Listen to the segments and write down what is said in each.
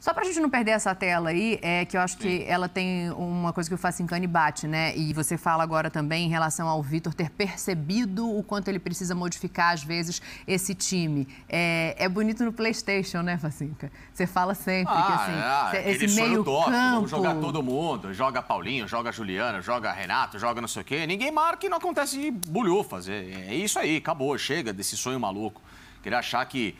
Só para a gente não perder essa tela aí, é que eu acho que ela tem uma coisa que o Facincani bate, né? E você fala agora também em relação ao Vitor ter percebido o quanto ele precisa modificar, às vezes, esse time. É, é bonito no PlayStation, né, Facinca? Você fala sempre ah, que assim, é, esse meio top, campo... jogar todo mundo, joga Paulinho, joga Juliana, joga Renato, joga não sei o quê. Ninguém marca e não acontece bulhufas. É, é isso aí, acabou, chega desse sonho maluco. Queria achar que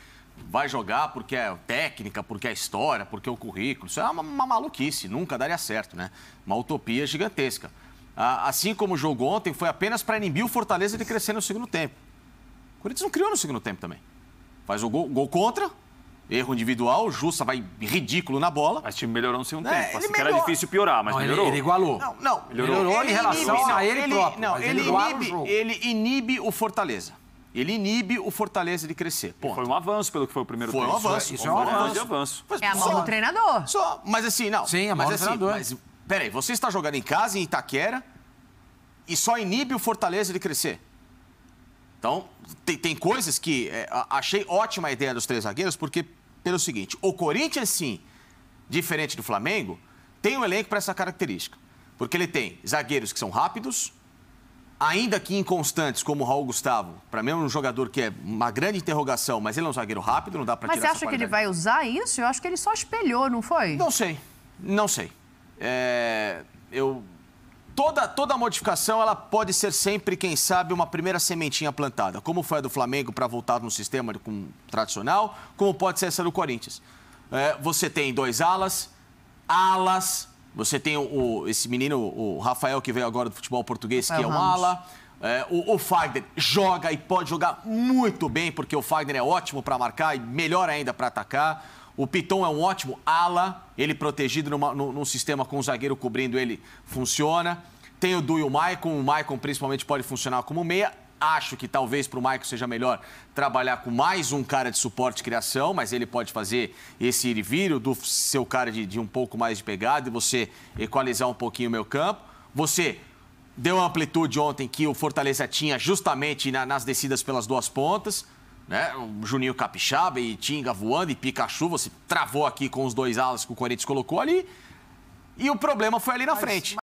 vai jogar porque é técnica, porque é história, porque é o currículo. Isso é uma, uma maluquice, nunca daria certo, né? Uma utopia gigantesca. assim como o jogo ontem, foi apenas para inibir o Fortaleza de crescer no segundo tempo. O Corinthians não criou no segundo tempo também. Faz o gol, gol contra, erro individual, o Jussa vai ridículo na bola. Mas o time melhorou no segundo é, tempo. Assim que era difícil piorar, mas não, melhorou. Ele, ele, igualou. Não, não. Melhorou, melhorou ele em relação inibe, a ele, não, próprio. Não, ele, ele, inibe, ele inibe o Fortaleza. Ele inibe o Fortaleza de crescer. Ponto. Foi um avanço pelo que foi o primeiro foi tempo. Foi um avanço. Isso é, um avanço. avanço. é a mão só, do treinador. Só, mas assim, não. Sim, a mão mas, do assim, treinador. Mas, peraí, você está jogando em casa, em Itaquera, e só inibe o Fortaleza de crescer. Então, tem, tem coisas que é, achei ótima a ideia dos três zagueiros, porque, pelo seguinte, o Corinthians, sim, diferente do Flamengo, tem um elenco para essa característica. Porque ele tem zagueiros que são rápidos, ainda que inconstantes, como o Raul Gustavo, para mim é um jogador que é uma grande interrogação, mas ele é um zagueiro rápido, não dá para tirar Mas você acha que ele vai usar isso? Eu acho que ele só espelhou, não foi? Não sei, não sei. É... eu toda, toda modificação ela pode ser sempre, quem sabe, uma primeira sementinha plantada, como foi a do Flamengo para voltar no sistema com, tradicional, como pode ser essa do Corinthians. É, você tem dois alas, alas, você tem o, esse menino, o Rafael, que veio agora do futebol português, Rafael que é um Ramos. ala. É, o, o, Fagner joga e pode jogar muito bem, porque o Fagner é ótimo para marcar e melhor ainda para atacar. O Piton é um ótimo ala, ele protegido numa, num, num, sistema com o zagueiro cobrindo ele funciona. Tem o Du e o Maicon, o Maicon principalmente pode funcionar como meia. Acho que talvez para o Maicon seja melhor trabalhar com mais um cara de suporte e criação, mas ele pode fazer esse ir e vir, do seu cara de, de um pouco mais de pegada e você equalizar um pouquinho o meu campo. Você deu uma amplitude ontem que o Fortaleza tinha justamente na, nas descidas pelas duas pontas. Né? O Juninho Capixaba e Tinga voando e Pikachu, você travou aqui com os dois alas que o Corinthians colocou ali. E o problema foi ali na mas, frente.